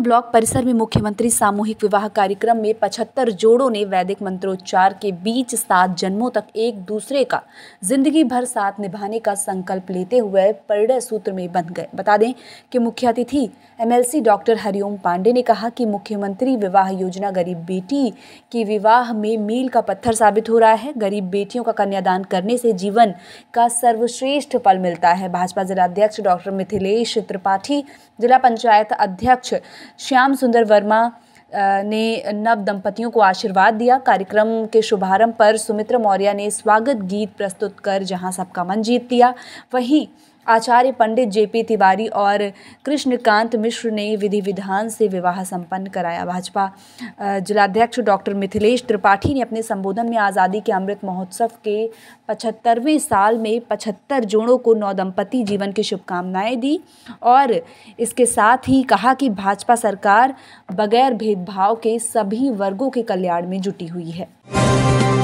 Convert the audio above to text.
block परिसर में मुख्यमंत्री सामूहिक विवाह कार्यक्रम में 75 जोड़ों ने वैदिक मंत्रोच्चार के बीच सात जन्मों तक एक दूसरे का जिंदगी भर साथ निभाने का संकल्प लेते हुए परिणय सूत्र में बंध गए बता दें कि मुख्य अतिथि एमएलसी डॉक्टर हरिओम पांडे ने कहा कि मुख्यमंत्री विवाह योजना गरीब बेटी की विवाह में मील का पत्थर साबित हो रहा है गरीब बेटियों का कन्यादान करने से जीवन का सर्वश्रेष्ठ पल मिलता है भाजपा जिलाध्यक्ष डॉक्टर मिथिलेश त्रिपाठी जिला पंचायत अध्यक्ष श्याम सुंदर वर्मा ने नव दंपतियों को आशीर्वाद दिया कार्यक्रम के शुभारंभ पर सुमित्रा मौर्य ने स्वागत गीत प्रस्तुत कर जहां सबका मन जीत लिया वहीं आचार्य पंडित जेपी तिवारी और कृष्णकांत मिश्र ने विधि विधान से विवाह संपन्न कराया भाजपा जिलाध्यक्ष डॉक्टर मिथिलेश त्रिपाठी ने अपने संबोधन में आज़ादी के अमृत महोत्सव के पचहत्तरवें साल में पचहत्तर जोड़ों को नौ दंपति जीवन की शुभकामनाएं दी और इसके साथ ही कहा कि भाजपा सरकार बगैर भेदभाव के सभी वर्गों के कल्याण में जुटी हुई है